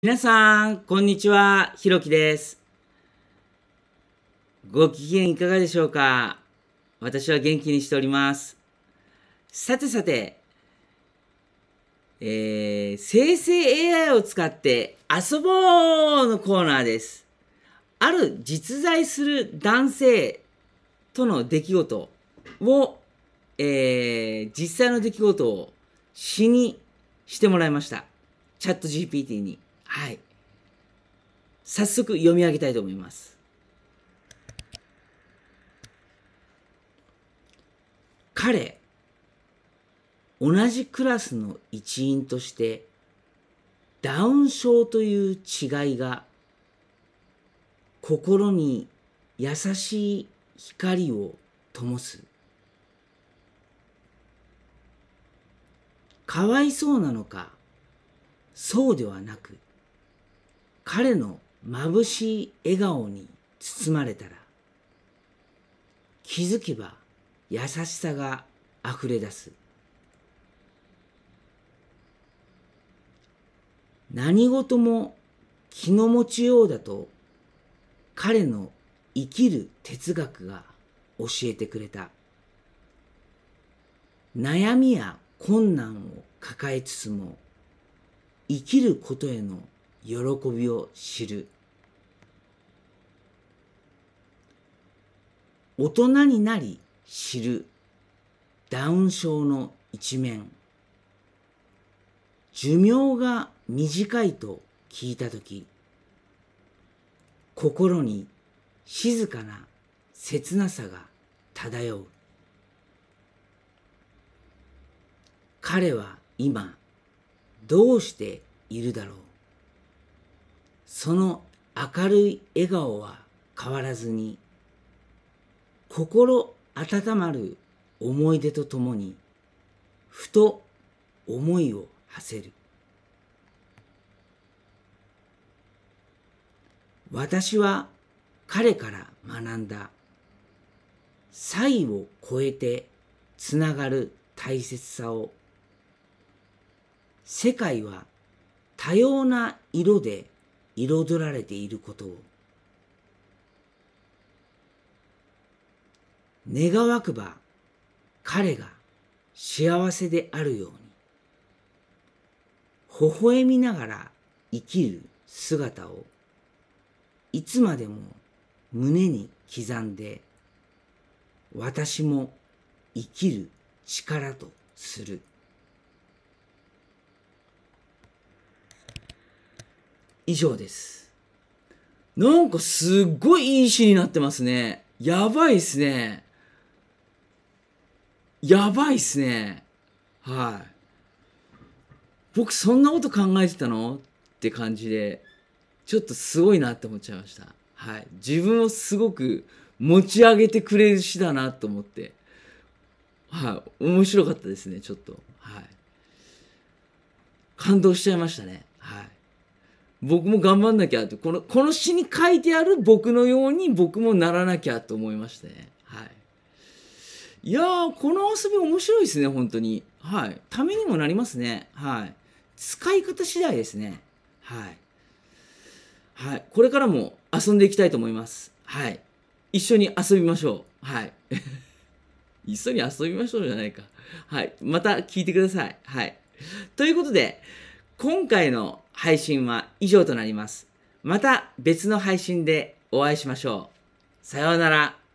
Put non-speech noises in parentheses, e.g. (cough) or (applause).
皆さん、こんにちは。ひろきです。ご機嫌いかがでしょうか私は元気にしております。さてさて、えー、生成 AI を使って遊ぼうのコーナーです。ある実在する男性との出来事を、えー、実際の出来事を詩にしてもらいました。チャット GPT に。はい。早速読み上げたいと思います。彼、同じクラスの一員として、ダウン症という違いが、心に優しい光を灯す。かわいそうなのか、そうではなく、彼の眩しい笑顔に包まれたら、気づけば優しさが溢れ出す。何事も気の持ちようだと彼の生きる哲学が教えてくれた。悩みや困難を抱えつつも生きることへの喜びを知る大人になり知るダウン症の一面寿命が短いと聞いた時心に静かな切なさが漂う彼は今どうしているだろうその明るい笑顔は変わらずに心温まる思い出とともにふと思いを馳せる私は彼から学んだ歳を超えてつながる大切さを世界は多様な色で彩られていることを願わくば彼が幸せであるように微笑みながら生きる姿をいつまでも胸に刻んで私も生きる力とする。以上です。なんかすっごいいい詩になってますね。やばいっすね。やばいっすね。はい。僕そんなこと考えてたのって感じで、ちょっとすごいなって思っちゃいました。はい。自分をすごく持ち上げてくれる詩だなと思って。はい。面白かったですね、ちょっと。はい。感動しちゃいましたね。はい。僕も頑張んなきゃってこのこの詩に書いてある僕のように僕もならなきゃと思いましてね。はい、いやーこの遊び面白いですね本当に。はい、ためにもなりますね。はい、使い方次第ですね。はい、はい、これからも遊んでいきたいと思います。はい、一緒に遊びましょう。はい (laughs) 一緒に遊びましょうじゃないか。はい。また聞いてください。はい。ということで、今回の配信は以上となります。また別の配信でお会いしましょう。さようなら。